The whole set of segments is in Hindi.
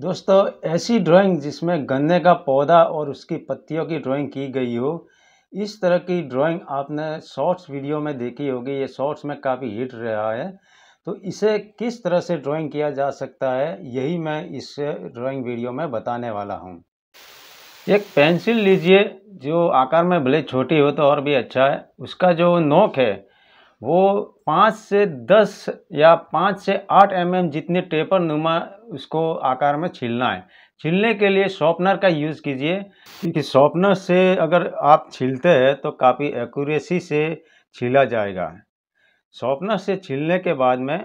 दोस्तों ऐसी ड्राइंग जिसमें गन्ने का पौधा और उसकी पत्तियों की ड्राइंग की गई हो इस तरह की ड्राइंग आपने शॉर्ट्स वीडियो में देखी होगी ये शॉर्ट्स में काफ़ी हिट रहा है तो इसे किस तरह से ड्राइंग किया जा सकता है यही मैं इस ड्राइंग वीडियो में बताने वाला हूँ एक पेंसिल लीजिए जो आकार में भले छोटी हो तो और भी अच्छा है उसका जो नोक है वो पाँच से दस या पाँच से आठ एम एम जितने टेपर नुमा उसको आकार में छीलना है छीलने के लिए शॉपनर का यूज़ कीजिए क्योंकि शॉपनर से अगर आप छीलते हैं तो काफ़ी एक्यूरेसी से छीला जाएगा शॉपनर से छीलने के बाद में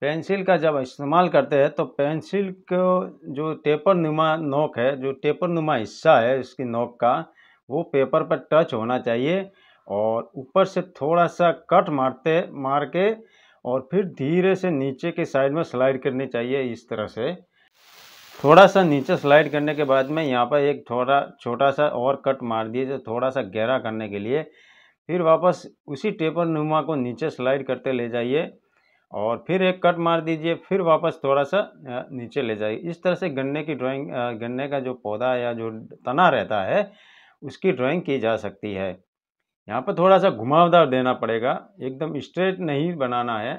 पेंसिल का जब इस्तेमाल करते हैं तो पेंसिल को जो टेपर नुमा नोक है जो टेपर नुमा हिस्सा है इसकी नोक का वो पेपर पर टच होना चाहिए और ऊपर से थोड़ा सा कट मारते मार के और फिर धीरे से नीचे के साइड में स्लाइड करनी चाहिए इस तरह से थोड़ा सा नीचे स्लाइड करने के बाद में यहाँ पर एक थोड़ा छोटा सा और कट मार दिए थोड़ा सा गहरा करने के लिए फिर वापस उसी टेपर नुमा को नीचे स्लाइड करते ले जाइए और फिर एक कट मार दीजिए फिर वापस थोड़ा सा नीचे ले जाइए इस तरह से गन्ने की ड्राइंग गन्ने का जो पौधा या जो तना रहता है उसकी ड्राइंग की जा सकती है यहाँ पर थोड़ा सा घुमावदार देना पड़ेगा एकदम स्ट्रेट नहीं बनाना है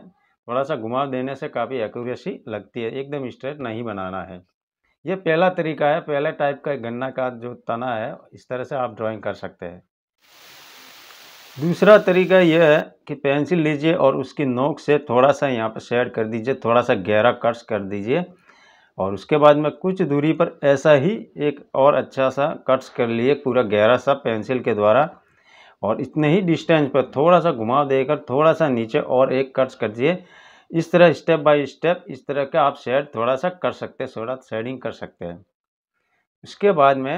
थोड़ा सा घुमाव देने से काफ़ी एक्यूरेसी लगती है एकदम स्ट्रेट नहीं बनाना है ये पहला तरीका है पहले टाइप का गन्ना का जो तना है इस तरह से आप ड्राइंग कर सकते हैं दूसरा तरीका यह है कि पेंसिल लीजिए और उसकी नोक से थोड़ा सा यहाँ पर शेड कर दीजिए थोड़ा सा गहरा कर्स कर दीजिए और उसके बाद में कुछ दूरी पर ऐसा ही एक और अच्छा सा कट्स कर लिए पूरा गहरा सा पेंसिल के द्वारा और इतने ही डिस्टेंस पर थोड़ा सा घुमाव देकर थोड़ा सा नीचे और एक कर्ज कर दिए इस तरह स्टेप बाय स्टेप इस तरह का आप शेड थोड़ा सा कर सकते हैं थोड़ा शेडिंग कर सकते हैं उसके बाद में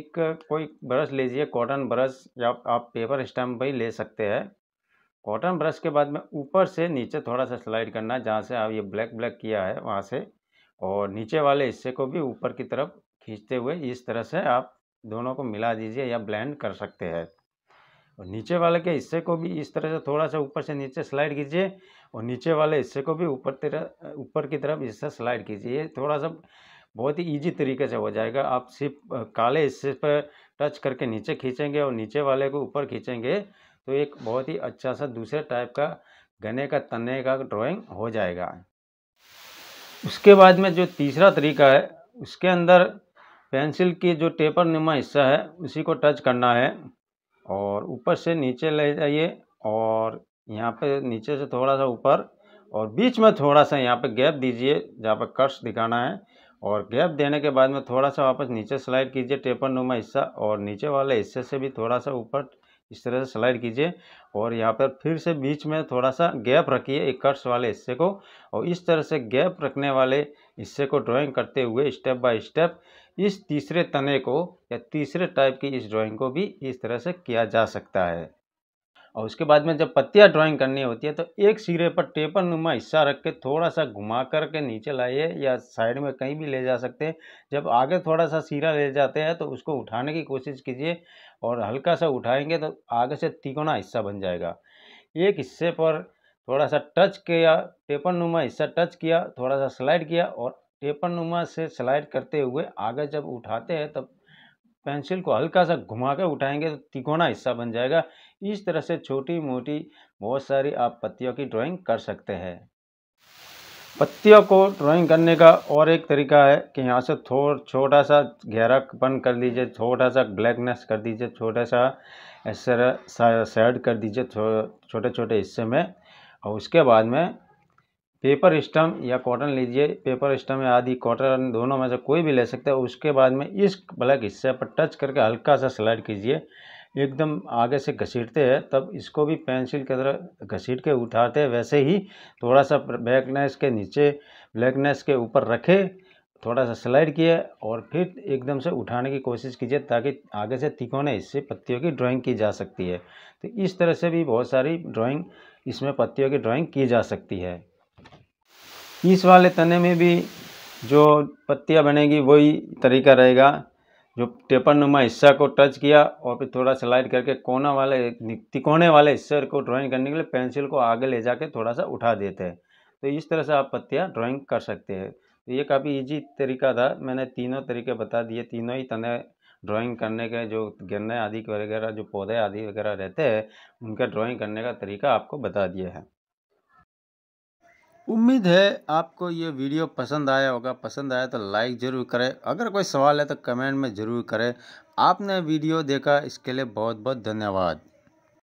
एक कोई ब्रश लीजिए कॉटन ब्रश या आप पेपर स्टम्प भी ले सकते हैं कॉटन ब्रश के बाद में ऊपर से नीचे थोड़ा सा स्लाइड करना है जहाँ से आप ये ब्लैक ब्लैक किया है वहाँ से और नीचे वाले हिस्से को भी ऊपर की तरफ खींचते हुए इस तरह से आप दोनों को मिला दीजिए या ब्लेंड कर सकते हैं और नीचे वाले के हिस्से को भी इस तरह से थोड़ा सा ऊपर से नीचे स्लाइड कीजिए और नीचे वाले हिस्से को भी ऊपर तरह ऊपर की तरफ हिस्सा स्लाइड कीजिए ये थोड़ा सा बहुत ही ईजी तरीके से हो जाएगा आप सिर्फ काले हिस्से पर टच करके नीचे खींचेंगे और नीचे वाले को ऊपर खींचेंगे तो एक बहुत ही अच्छा सा दूसरे टाइप का गने का तने का ड्राइंग हो जाएगा उसके बाद में जो तीसरा तरीका है उसके अंदर पेंसिल की जो टेपर नुमा हिस्सा है उसी को टच करना है और ऊपर से नीचे ले जाइए और यहाँ पे नीचे से थोड़ा सा ऊपर और बीच में थोड़ा सा यहाँ पे गैप दीजिए जहाँ पर कट्स दिखाना है और गैप देने के बाद में थोड़ा सा वापस नीचे स्लाइड कीजिए टेपर नुमा हिस्सा और नीचे वाले हिस्से से भी थोड़ा सा ऊपर इस तरह से स्लाइड कीजिए और यहाँ पर फिर से बीच में थोड़ा सा गैप रखिए एक कट्स वाले हिस्से को और इस तरह से गैप रखने वाले हिस्से को ड्राइंग करते हुए स्टेप बाय स्टेप इस तीसरे तने को या तीसरे टाइप की इस ड्राइंग को भी इस तरह से किया जा सकता है और उसके बाद में जब पत्तिया ड्राइंग करनी होती है तो एक सिरे पर टेपर नुमा हिस्सा रख के थोड़ा सा घुमा करके नीचे लाइए या साइड में कहीं भी ले जा सकते हैं जब आगे थोड़ा सा सिरा ले जाते हैं तो उसको उठाने की कोशिश कीजिए और हल्का सा उठाएंगे तो आगे से तिकोना हिस्सा बन जाएगा एक हिस्से पर थोड़ा सा टच किया टेपर नुमा हिस्सा टच किया थोड़ा सा स्लाइड किया और टेपर नुमा से स्लाइड करते हुए आगे जब उठाते हैं तब पेंसिल को हल्का सा घुमा कर उठाएंगे तो तिकोना हिस्सा बन जाएगा इस तरह से छोटी मोटी बहुत सारी आप पत्तियों की ड्राइंग कर सकते हैं पत्तियों को ड्राइंग करने का और एक तरीका है कि यहाँ से थोड़ा छोटा सा गहरापन कर दीजिए छोटा सा ब्लैकनेस कर दीजिए छोटा सा इस तरह कर दीजिए छोटे छोटे हिस्से में और उसके बाद में पेपर स्टम या कॉटन लीजिए पेपर स्टम आदि कॉटन दोनों में से कोई भी ले सकते हैं उसके बाद में इस ब्लैक हिस्से पर टच करके हल्का सा स्लाइड कीजिए एकदम आगे से घसीटते हैं तब इसको भी पेंसिल की तरह घसीट के उठाते हैं वैसे ही थोड़ा सा ब्लैकनेस के नीचे ब्लैकनेस के ऊपर रखे थोड़ा सा स्लाइड किए और फिर एकदम से उठाने की कोशिश कीजिए ताकि आगे से तिकोने इससे पत्तियों की ड्राइंग की जा सकती है तो इस तरह से भी बहुत सारी ड्राइंग इसमें पत्तियों की ड्राइंग की जा सकती है इस वाले तने में भी जो पत्तियाँ बनेगी वही तरीका रहेगा जो टेपर नुमा हिस्सा को टच किया और फिर थोड़ा स्लाइड करके कोना वाले तिकोने वाले हिस्से को ड्राइंग करने के लिए पेंसिल को आगे ले जाके थोड़ा सा उठा देते हैं तो इस तरह से आप पत्तियाँ ड्राइंग कर सकते हैं तो ये काफ़ी इजी तरीका था मैंने तीनों तरीके बता दिए तीनों ही तने ड्राइंग करने के जो गन्ने आदि वगैरह जो पौधे आदि वगैरह रहते हैं उनका ड्राइंग करने का तरीका आपको बता दिया है उम्मीद है आपको ये वीडियो पसंद आया होगा पसंद आया तो लाइक ज़रूर करें अगर कोई सवाल है तो कमेंट में ज़रूर करें आपने वीडियो देखा इसके लिए बहुत बहुत धन्यवाद